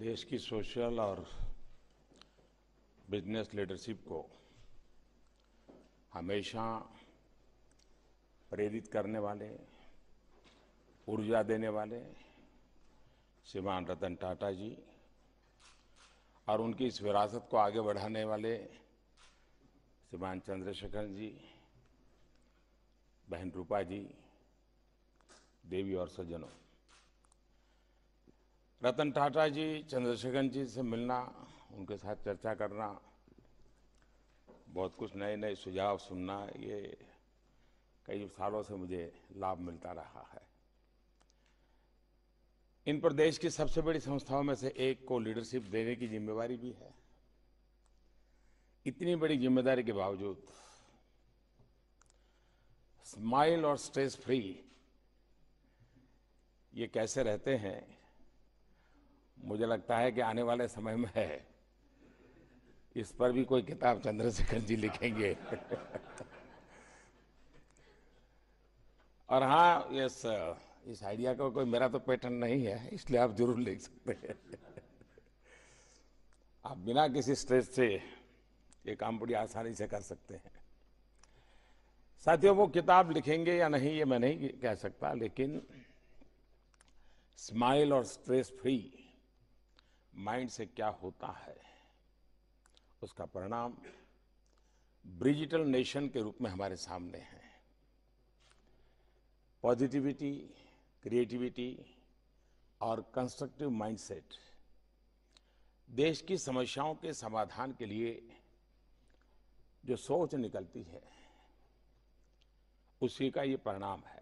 देश की सोशल और बिजनेस लीडरशिप को हमेशा प्रेरित करने वाले ऊर्जा देने वाले श्रीमान रतन टाटा जी और उनकी इस विरासत को आगे बढ़ाने वाले श्रीमान चंद्रशेखर जी बहन रूपा जी देवी और सज्जनों रतन टाटा जी चंद्रशेखर जी से मिलना उनके साथ चर्चा करना बहुत कुछ नए नए सुझाव सुनना ये कई सालों से मुझे लाभ मिलता रहा है इन पर देश की सबसे बड़ी संस्थाओं में से एक को लीडरशिप देने की जिम्मेवारी भी है इतनी बड़ी जिम्मेदारी के बावजूद स्माइल और स्ट्रेस फ्री ये कैसे रहते हैं मुझे लगता है कि आने वाले समय में है इस पर भी कोई किताब चंद्रशेखर जी लिखेंगे और हाँ यस इस आइडिया का को कोई मेरा तो पैटर्न नहीं है इसलिए आप जरूर लिख सकते हैं आप बिना किसी स्ट्रेस से ये काम बड़ी आसानी से कर सकते हैं साथियों वो किताब लिखेंगे या नहीं ये मैं नहीं कह सकता लेकिन स्माइल और स्ट्रेस फ्री माइंड से क्या होता है उसका परिणाम ब्रिजिटल नेशन के रूप में हमारे सामने है पॉजिटिविटी क्रिएटिविटी और कंस्ट्रक्टिव माइंडसेट देश की समस्याओं के समाधान के लिए जो सोच निकलती है उसी का ये परिणाम है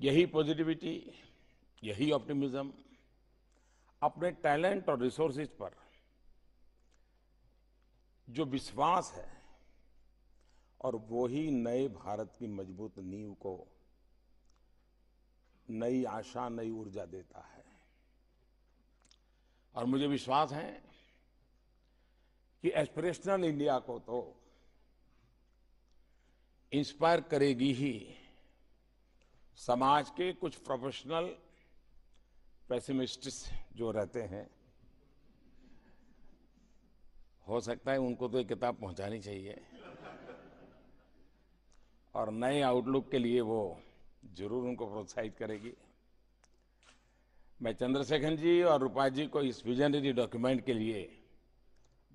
यही पॉजिटिविटी यही ऑप्टिमिज्म अपने टैलेंट और रिसोर्सेज पर जो विश्वास है और वही नए भारत की मजबूत नींव को नई आशा नई ऊर्जा देता है और मुझे विश्वास है कि एस्पिरेशनल इंडिया को तो इंस्पायर करेगी ही समाज के कुछ प्रोफेशनल पैसिमिस्ट्स जो रहते हैं हो सकता है उनको तो ये किताब पहुंचानी चाहिए और नए आउटलुक के लिए वो जरूर उनको प्रोत्साहित करेगी मैं चंद्रशेखर जी और रूपा जी को इस विजनरी डॉक्यूमेंट के लिए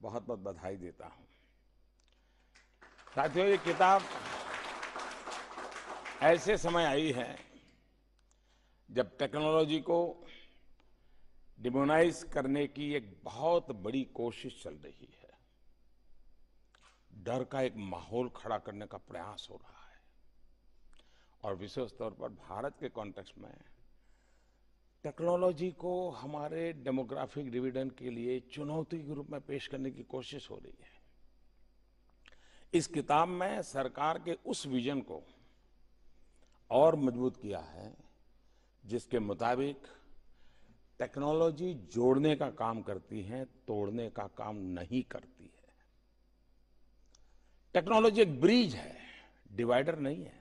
बहुत बहुत बधाई देता हूँ साथियों ये किताब ऐसे समय आई है जब टेक्नोलॉजी को डिमोनाइज करने की एक बहुत बड़ी कोशिश चल रही है डर का एक माहौल खड़ा करने का प्रयास हो रहा है और विशेष तौर पर भारत के कॉन्टेक्स्ट में टेक्नोलॉजी को हमारे डेमोग्राफिक डिविडेंड के लिए चुनौती के रूप में पेश करने की कोशिश हो रही है इस किताब में सरकार के उस विजन को और मजबूत किया है जिसके मुताबिक टेक्नोलॉजी जोड़ने का काम करती है तोड़ने का काम नहीं करती है टेक्नोलॉजी एक ब्रिज है डिवाइडर नहीं है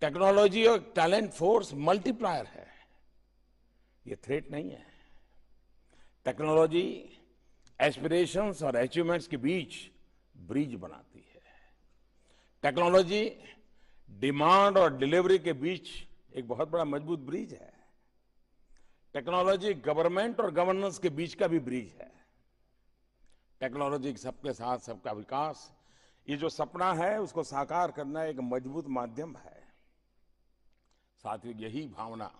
टेक्नोलॉजी और टैलेंट फोर्स मल्टीप्लायर है ये थ्रेट नहीं है टेक्नोलॉजी एस्पिरेशंस और अचीवमेंट्स के बीच ब्रिज बनाती है टेक्नोलॉजी डिमांड और डिलीवरी के बीच एक बहुत बड़ा मजबूत ब्रिज है टेक्नोलॉजी गवर्नमेंट और गवर्नेंस के बीच का भी ब्रिज है टेक्नोलॉजी सबके साथ सबका विकास ये जो सपना है उसको साकार करना एक मजबूत माध्यम है साथ ही यही भावना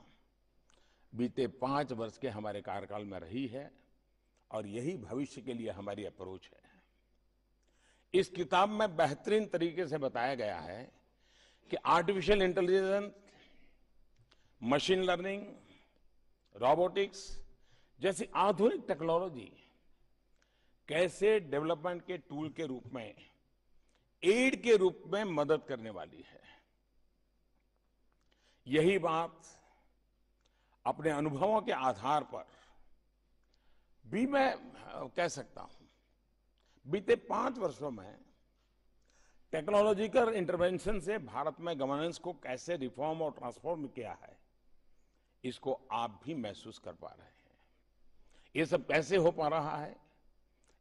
बीते पांच वर्ष के हमारे कार्यकाल में रही है और यही भविष्य के लिए हमारी अप्रोच है इस किताब में बेहतरीन तरीके से बताया गया है कि artificial intelligence machine learning robotics जैसी आधुनिक टेक्नोलॉजी कैसे डेवलपमेंट के टूल के रूप में एड के रूप में मदद करने वाली है यही बात अपने अनुभवों के आधार पर भी मैं कह सकता हूं बीते पांच वर्षों में टेक्नोलॉजिकल इंटरवेंशन से भारत में गवर्नेंस को कैसे रिफॉर्म और ट्रांसफॉर्म किया है इसको आप भी महसूस कर पा रहे हैं ये सब कैसे हो पा रहा है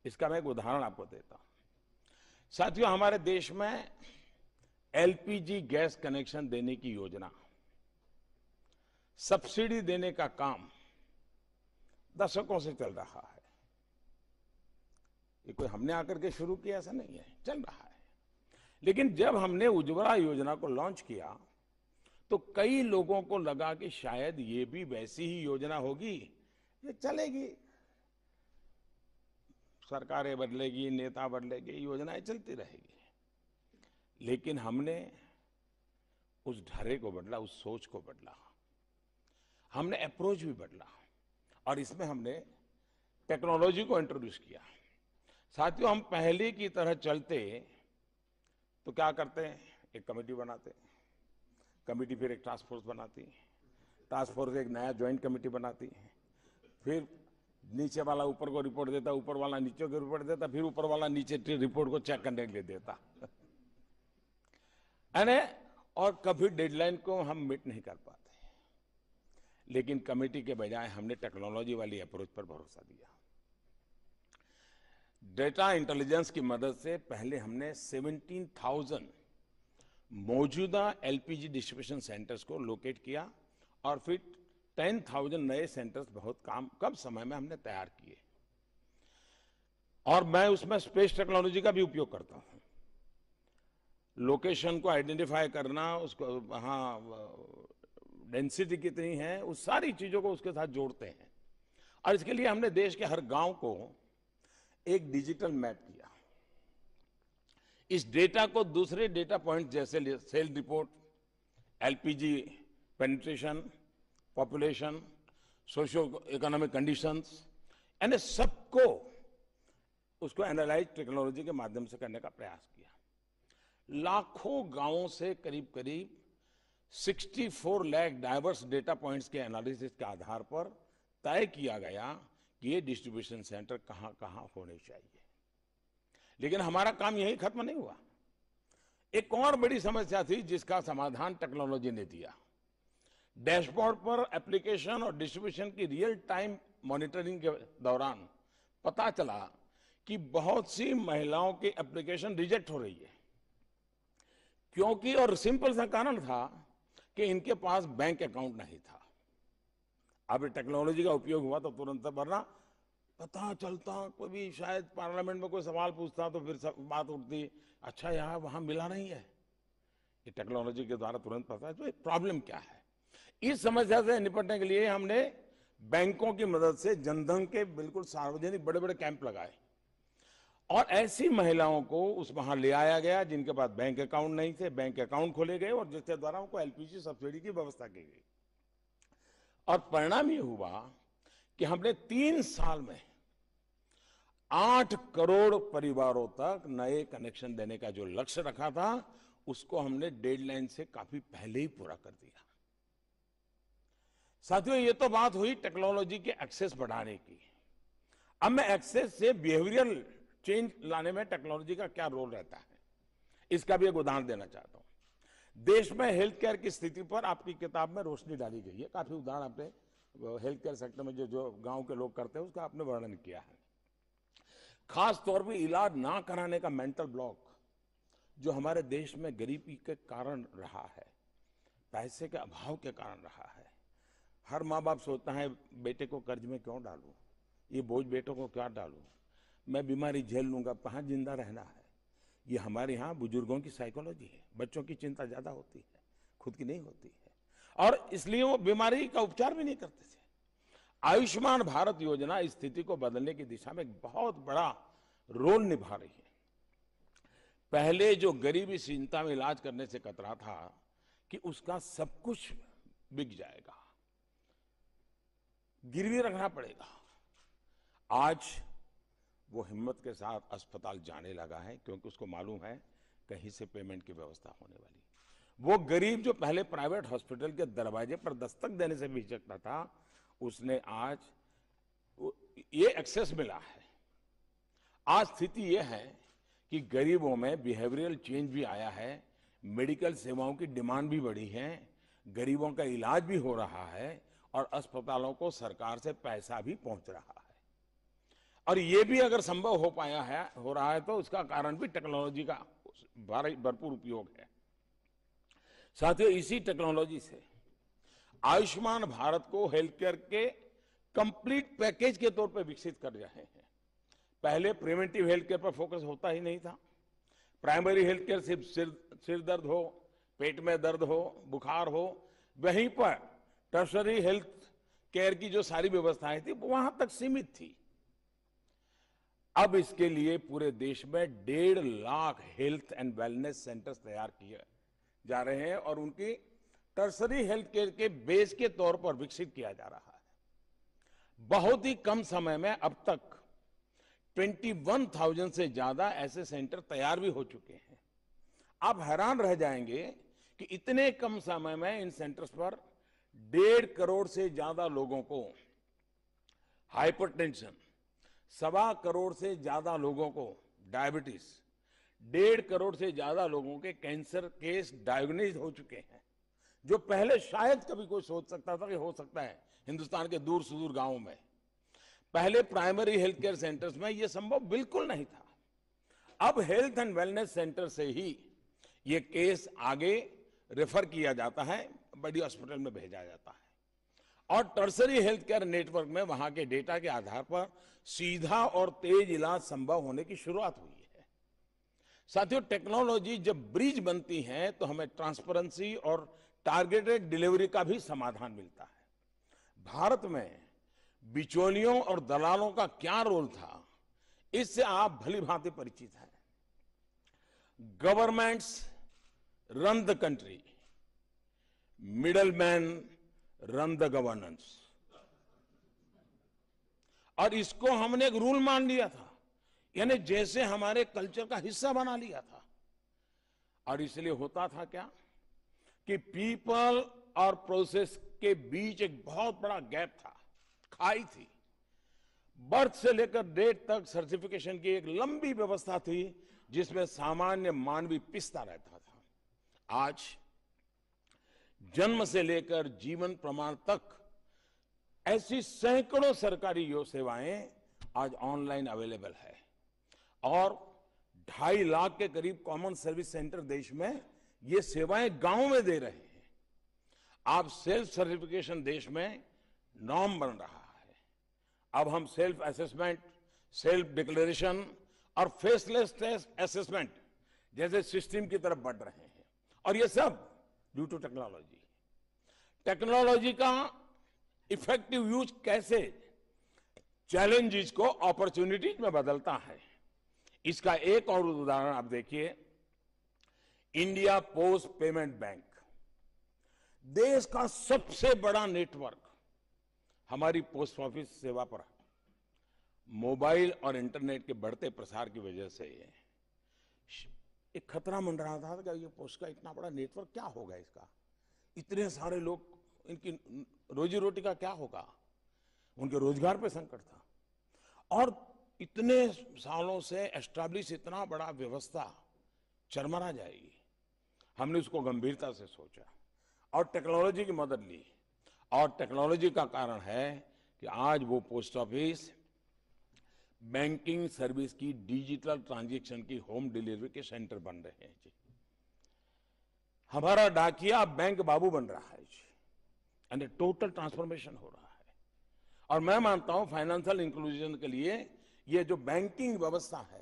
इसका मैं एक उदाहरण आपको देता हूं साथियों हमारे देश में एलपीजी गैस कनेक्शन देने की योजना सब्सिडी देने का काम दशकों से चल रहा है ये कोई हमने आकर के शुरू किया ऐसा नहीं है चल रहा है लेकिन जब हमने उज्ज्वला योजना को लॉन्च किया तो कई लोगों को लगा कि शायद ये भी वैसी ही योजना होगी ये चलेगी सरकारें बदलेगी नेता बदलेगी योजनाएं चलती रहेगी लेकिन हमने उस ढरे को बदला उस सोच को बदला हमने अप्रोच भी बदला और इसमें हमने टेक्नोलॉजी को इंट्रोड्यूस किया साथियों हम पहले की तरह चलते तो क्या करते हैं एक कमेटी बनाते हैं कमेटी फिर एक टास्क फोर्स बनाती है टास्क फोर्स एक नया ज्वाइंट कमेटी बनाती है फिर नीचे वाला ऊपर को रिपोर्ट देता ऊपर वाला नीचे को रिपोर्ट देता फिर ऊपर वाला नीचे रिपोर्ट को चेक करने के लिए देता अने और कभी डेडलाइन को हम मीट नहीं कर पाते लेकिन कमेटी के बजाय हमने टेक्नोलॉजी वाली अप्रोच पर भरोसा दिया डेटा इंटेलिजेंस की मदद से पहले हमने 17,000 मौजूदा एलपीजी डिस्ट्रीब्यूशन सेंटर्स को लोकेट किया और फिर टेन थाउजेंड नए सेंटर्स बहुत काम कम समय में हमने तैयार किए और मैं उसमें स्पेस टेक्नोलॉजी का भी उपयोग करता हूं लोकेशन को आइडेंटिफाई करना उसको वहां डेंसिटी कितनी है उस सारी चीज़ों को उसके साथ जोड़ते हैं और इसके लिए हमने देश के हर गांव को एक डिजिटल मैप किया इस डेटा को दूसरे डेटा पॉइंट जैसे sale report LPG penetration population socio economic conditions यानी सबको उसको एनालाइज टेक्नोलॉजी के माध्यम से करने का प्रयास किया लाखों गांवों से करीब करीब 64 लैख डाइवर्स डेटा पॉइंट्स के एनालिसिस के आधार पर तय किया गया कि ये डिस्ट्रीब्यूशन सेंटर कहाँ कहाँ होने चाहिए लेकिन हमारा काम यही खत्म नहीं हुआ एक और बड़ी समस्या थी जिसका समाधान टेक्नोलॉजी ने दिया डैशबोर्ड पर एप्लीकेशन और डिस्ट्रीब्यूशन की रियल टाइम मॉनिटरिंग के दौरान पता चला कि बहुत सी महिलाओं की एप्लीकेशन रिजेक्ट हो रही है क्योंकि और सिंपल सा कारण था कि इनके पास बैंक अकाउंट नहीं था अब टेक्नोलॉजी का उपयोग हुआ तो तुरंत भरना पता चलता कभी शायद पार्लियामेंट में कोई सवाल पूछता तो फिर सब बात उठती अच्छा यहाँ वहाँ मिला नहीं है ये टेक्नोलॉजी के द्वारा तुरंत पता है तो प्रॉब्लम क्या है इस समस्या से निपटने के लिए हमने बैंकों की मदद से जनधन के बिल्कुल सार्वजनिक बड़े बड़े कैंप लगाए और ऐसी महिलाओं को उस वहां ले आया गया जिनके पास बैंक अकाउंट नहीं थे बैंक अकाउंट खोले गए और जिसके द्वारा उनको एलपीजी सब्सिडी की व्यवस्था की गई और परिणाम ये हुआ कि हमने तीन साल में आठ करोड़ परिवारों तक नए कनेक्शन देने का जो लक्ष्य रखा था उसको हमने डेडलाइन से काफी पहले ही पूरा कर दिया साथियों ये तो बात हुई टेक्नोलॉजी के एक्सेस बढ़ाने की अब मैं एक्सेस से बिहेवियरल चेंज लाने में टेक्नोलॉजी का क्या रोल रहता है इसका भी एक उदाहरण देना चाहता हूं देश में हेल्थ केयर की स्थिति पर आपकी किताब में रोशनी डाली गई है काफी उदाहरण आपने हेल्थ केयर सेक्टर में जो जो गांव के लोग करते हैं उसका आपने वर्णन किया है खास तौर पे इलाज ना कराने का मेंटल ब्लॉक जो हमारे देश में गरीबी के कारण रहा है पैसे के अभाव के कारण रहा है हर माँ बाप सोचता है बेटे को कर्ज में क्यों डालूं ये बोझ बेटों को क्या डालूं मैं बीमारी झेल लूंगा कहाँ जिंदा रहना है ये हमारे यहाँ बुजुर्गों की साइकोलॉजी है बच्चों की चिंता ज़्यादा होती है खुद की नहीं होती है और इसलिए वो बीमारी का उपचार भी नहीं करते थे आयुष्मान भारत योजना स्थिति को बदलने की दिशा में एक बहुत बड़ा रोल निभा रही है पहले जो गरीबी चिंता में इलाज करने से कतरा था कि उसका सब कुछ बिक जाएगा गिरवी रखना पड़ेगा आज वो हिम्मत के साथ अस्पताल जाने लगा है क्योंकि उसको मालूम है कहीं से पेमेंट की व्यवस्था होने वाली है वो गरीब जो पहले प्राइवेट हॉस्पिटल के दरवाजे पर दस्तक देने से हिचकता था उसने आज ये एक्सेस मिला है आज स्थिति यह है कि गरीबों में बिहेवियरल चेंज भी आया है मेडिकल सेवाओं की डिमांड भी बढ़ी है गरीबों का इलाज भी हो रहा है और अस्पतालों को सरकार से पैसा भी पहुंच रहा है और ये भी अगर संभव हो पाया है हो रहा है तो उसका कारण भी टेक्नोलॉजी का भरपूर उपयोग है साथियों इसी टेक्नोलॉजी से आयुष्मान भारत को हेल्थ केयर के कंप्लीट पैकेज के तौर पर विकसित कर रहे हैं पहले प्रिवेंटिव हेल्थ केयर पर फोकस होता ही नहीं था प्राइमरी हेल्थ केयर सिर्फ सिर सिर दर्द हो पेट में दर्द हो बुखार हो वहीं पर टर्सरी हेल्थ केयर की जो सारी व्यवस्थाएं थी वहां तक सीमित थी अब इसके लिए पूरे देश में डेढ़ lakh health and wellness centres तैयार किए जा रहे हैं और उनकी टर्सरी हेल्थ केयर के बेस के तौर पर विकसित किया जा रहा है बहुत ही कम समय में अब तक 21,000 से ज्यादा ऐसे सेंटर तैयार भी हो चुके हैं आप हैरान रह जाएंगे कि इतने कम समय में इन सेंटर्स पर डेढ़ करोड़ से ज्यादा लोगों को हाइपरटेंशन सवा करोड़ से ज्यादा लोगों को डायबिटीज़ डेढ़ करोड़ से ज्यादा लोगों के कैंसर केस डायग्नोज हो चुके हैं जो पहले शायद कभी कोई सोच सकता था कि हो सकता है हिंदुस्तान के दूर सुदूर गांवों में पहले प्राइमरी हेल्थ केयर सेंटर्स में यह संभव बिल्कुल नहीं था अब हेल्थ एंड वेलनेस सेंटर से ही ये केस आगे रेफर किया जाता है बड़ी हॉस्पिटल में भेजा जाता है और टर्सरी हेल्थ केयर नेटवर्क में वहां के डेटा के आधार पर सीधा और तेज इलाज संभव होने की शुरुआत हुई साथियों टेक्नोलॉजी जब ब्रिज बनती है तो हमें ट्रांसपेरेंसी और टारगेटेड डिलीवरी का भी समाधान मिलता है भारत में बिचौलियों और दलालों का क्या रोल था इससे आप भली भांति परिचित हैं governments run the country middle man run the governance और इसको हमने एक रूल मान लिया था यानी जैसे हमारे कल्चर का हिस्सा बना लिया था और इसलिए होता था क्या कि पीपल और प्रोसेस के बीच एक बहुत बड़ा गैप था खाई थी बर्थ से लेकर डेट तक सर्टिफिकेशन की एक लंबी व्यवस्था थी जिसमें सामान्य मानवी पिसता रहता था आज जन्म से लेकर जीवन प्रमाण तक ऐसी सैकड़ों सरकारी यो सेवाएं आज ऑनलाइन अवेलेबल है और ढाई लाख के करीब कॉमन सर्विस सेंटर देश में ये सेवाएं गांव में दे रहे हैं आप सेल्फ सर्टिफिकेशन देश में नॉर्म बन रहा है अब हम सेल्फ असेसमेंट सेल्फ डिक्लेरेशन और फेसलेस टेस्ट असेसमेंट जैसे सिस्टम की तरफ बढ़ रहे हैं और ये सब ड्यू टू टेक्नोलॉजी टेक्नोलॉजी का इफेक्टिव यूज कैसे चैलेंजेस को अपॉर्चुनिटीज में बदलता है इसका एक और उदाहरण आप देखिए इंडिया पोस्ट पेमेंट बैंक देश का सबसे बड़ा नेटवर्क हमारी पोस्ट ऑफिस सेवा पर मोबाइल और इंटरनेट के बढ़ते प्रसार की वजह से एक खतरा मन रहा था कि ये पोस्ट का इतना बड़ा नेटवर्क क्या होगा इसका इतने सारे लोग इनकी रोजी रोटी का क्या होगा उनके रोजगार पर संकट था और इतने सालों से एस्टाब्लिश इतना बड़ा व्यवस्था चरमरा जाएगी हमने उसको गंभीरता से सोचा और टेक्नोलॉजी की मदद ली और टेक्नोलॉजी का कारण है कि आज वो पोस्ट ऑफिस बैंकिंग सर्विस की डिजिटल ट्रांजैक्शन की होम डिलीवरी के सेंटर बन रहे हैं जी हमारा डाकिया बैंक बाबू बन रहा है जी एंड टोटल ट्रांसफॉर्मेशन हो रहा है और मैं मानता हूं फाइनेंशियल इंक्लूजन के लिए ये जो बैंकिंग व्यवस्था है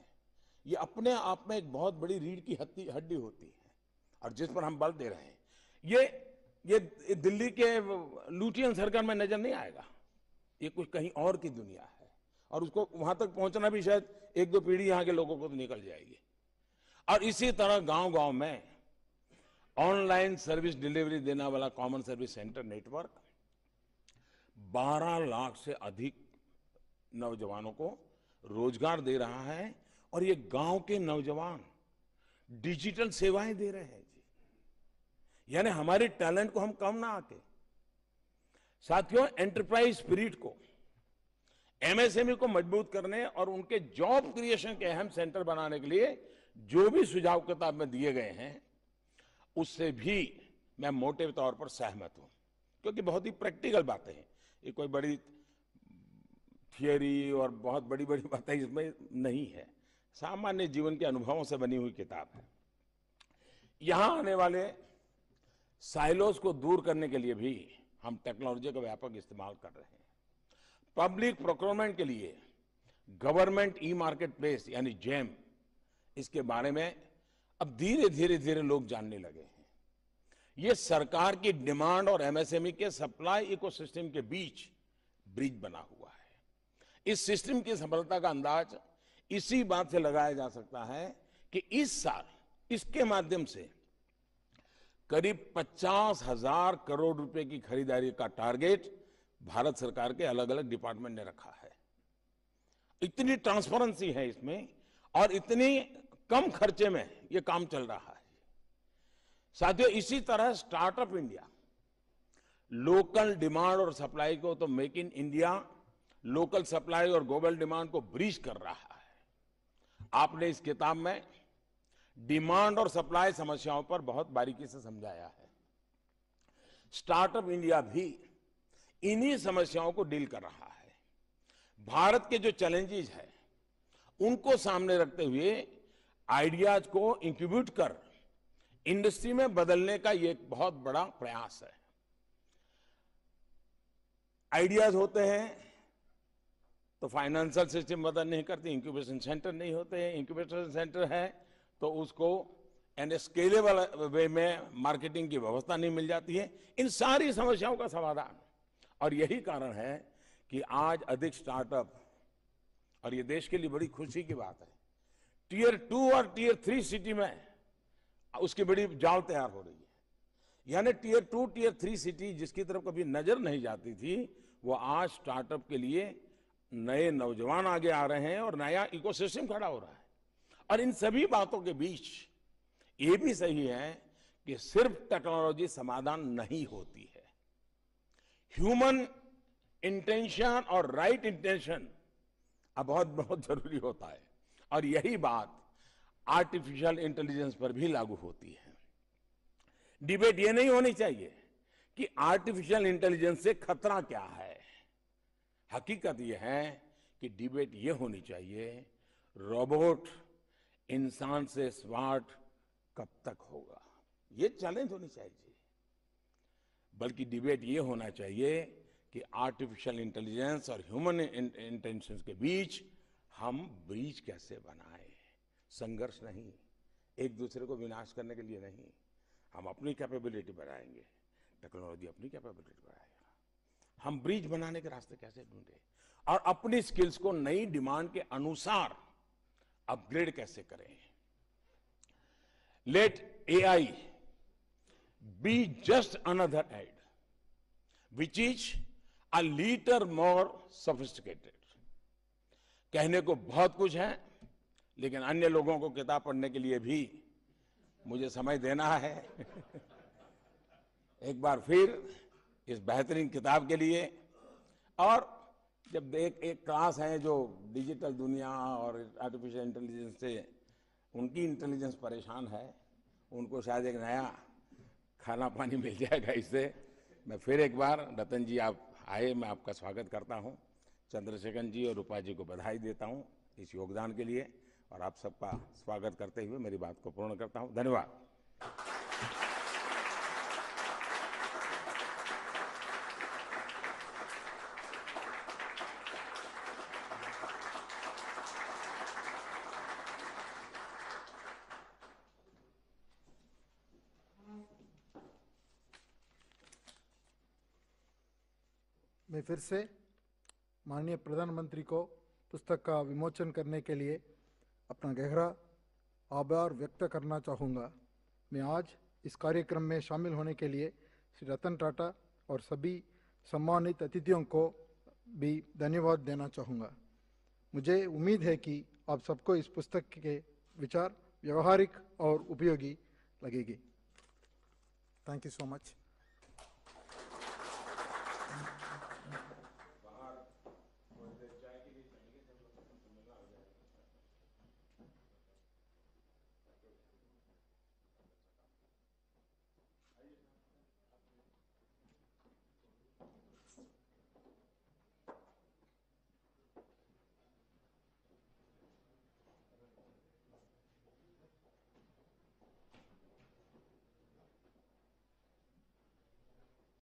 ये अपने आप में एक बहुत बड़ी रीढ़ की हड्डी हड्डी होती है और जिस पर हम बल दे रहे हैं ये ये दिल्ली के लूटियन सरकार में नजर नहीं आएगा ये कुछ कहीं और की दुनिया है और उसको वहां तक पहुंचना भी शायद एक दो पीढ़ी यहाँ के लोगों को तो निकल जाएगी और इसी तरह गांव गांव में ऑनलाइन सर्विस डिलीवरी देना वाला common service centre network 12 lakh से अधिक नौजवानों को रोजगार दे रहा है और ये गांव के नौजवान डिजिटल सेवाएं दे रहे हैं जी यानी हमारे टैलेंट को हम कम ना आके साथियों एंटरप्राइज स्पिरिट को एमएसएमई e को मजबूत करने और उनके जॉब क्रिएशन के अहम सेंटर बनाने के लिए जो भी सुझाव किताब में दिए गए हैं उससे भी मैं मोटे तौर पर सहमत हूं क्योंकि बहुत ही प्रैक्टिकल बातें हैं ये कोई बड़ी थियरी और बहुत बड़ी बड़ी बातें इसमें नहीं है सामान्य जीवन के अनुभवों से बनी हुई किताब है यहां आने वाले साइलोस को दूर करने के लिए भी हम टेक्नोलॉजी का व्यापक इस्तेमाल कर रहे हैं पब्लिक प्रोक्योरमेंट के लिए गवर्नमेंट ई मार्केट प्लेस यानी जेम इसके बारे में अब धीरे धीरे धीरे लोग जानने लगे हैं ये सरकार की डिमांड और एमएसएमई e के सप्लाई इकोसिस्टम के बीच ब्रिज बना हुआ इस सिस्टम की सफलता का अंदाज इसी बात से लगाया जा सकता है कि इस साल इसके माध्यम से करीब पचास हजार करोड़ रुपए की खरीदारी का टारगेट भारत सरकार के अलग अलग डिपार्टमेंट ने रखा है इतनी ट्रांसपेरेंसी है इसमें और इतनी कम खर्चे में यह काम चल रहा है साथियों इसी तरह स्टार्टअप इंडिया लोकल डिमांड और सप्लाई को तो make in India local supply और ग्लोबल डिमांड को ब्रीच कर रहा है आपने इस किताब में डिमांड और सप्लाई समस्याओं पर बहुत बारीकी से समझाया है स्टार्टअप इंडिया भी इन्हीं समस्याओं को डील कर रहा है भारत के जो चैलेंजेस है उनको सामने रखते हुए आइडियाज को इंक्यूब्यूट कर इंडस्ट्री में बदलने का यह एक बहुत बड़ा प्रयास है आइडियाज होते हैं तो फाइनेंशियल सिस्टम मदद नहीं करती इंक्यूबेशन सेंटर नहीं होते हैं इंक्यूबेशन सेंटर है तो उसको एन स्केलेबल वे में मार्केटिंग की व्यवस्था नहीं मिल जाती है इन सारी समस्याओं का समाधान और यही कारण है कि आज अधिक स्टार्टअप और ये देश के लिए बड़ी खुशी की बात है टीयर टू और टीयर थ्री सिटी में उसकी बड़ी जाल तैयार हो रही है यानी tier two tier three city जिसकी तरफ कभी नजर नहीं जाती थी वो आज स्टार्टअप के लिए नए नौजवान आगे आ रहे हैं और नया इकोसिस्टम खड़ा हो रहा है और इन सभी बातों के बीच ये भी सही है कि सिर्फ टेक्नोलॉजी समाधान नहीं होती है ह्यूमन इंटेंशन और राइट इंटेंशन अब बहुत बहुत जरूरी होता है और यही बात आर्टिफिशियल इंटेलिजेंस पर भी लागू होती है डिबेट ये नहीं होनी चाहिए कि आर्टिफिशियल इंटेलिजेंस से खतरा क्या है हकीकत यह है कि डिबेट ये होनी चाहिए रोबोट इंसान से स्मार्ट कब तक होगा ये चैलेंज होनी चाहिए बल्कि डिबेट ये होना चाहिए कि आर्टिफिशियल इंटेलिजेंस और ह्यूमन इंटेंशन के बीच हम ब्रिज कैसे बनाए संघर्ष नहीं एक दूसरे को विनाश करने के लिए नहीं हम अपनी कैपेबिलिटी बढ़ाएंगे टेक्नोलॉजी अपनी कैपेबिलिटी बढ़ाएगी हम ब्रिज बनाने के रास्ते कैसे ढूंढे और अपनी स्किल्स को नई डिमांड के अनुसार अपग्रेड कैसे करें let A I be just another aid which is a little more sophisticated कहने को बहुत कुछ है लेकिन अन्य लोगों को किताब पढ़ने के लिए भी मुझे समय देना है एक बार फिर इस बेहतरीन किताब के लिए और जब एक एक क्लास है जो डिजिटल दुनिया और आर्टिफिशियल इंटेलिजेंस से उनकी इंटेलिजेंस परेशान है उनको शायद एक नया खाना पानी मिल जाएगा इससे मैं फिर एक बार रतन जी आप आए मैं आपका स्वागत करता हूँ चंद्रशेखर जी और रूपा जी को बधाई देता हूँ इस योगदान के लिए और आप सबका स्वागत करते हुए मेरी बात को पूर्ण करता हूँ धन्यवाद मैं फिर से माननीय प्रधानमंत्री को पुस्तक का विमोचन करने के लिए अपना गहरा आभार व्यक्त करना चाहूँगा मैं आज इस कार्यक्रम में शामिल होने के लिए श्री रतन टाटा और सभी सम्मानित अतिथियों को भी धन्यवाद देना चाहूँगा मुझे उम्मीद है कि आप सबको इस पुस्तक के विचार व्यवहारिक और उपयोगी लगेगी थैंक यू सो मच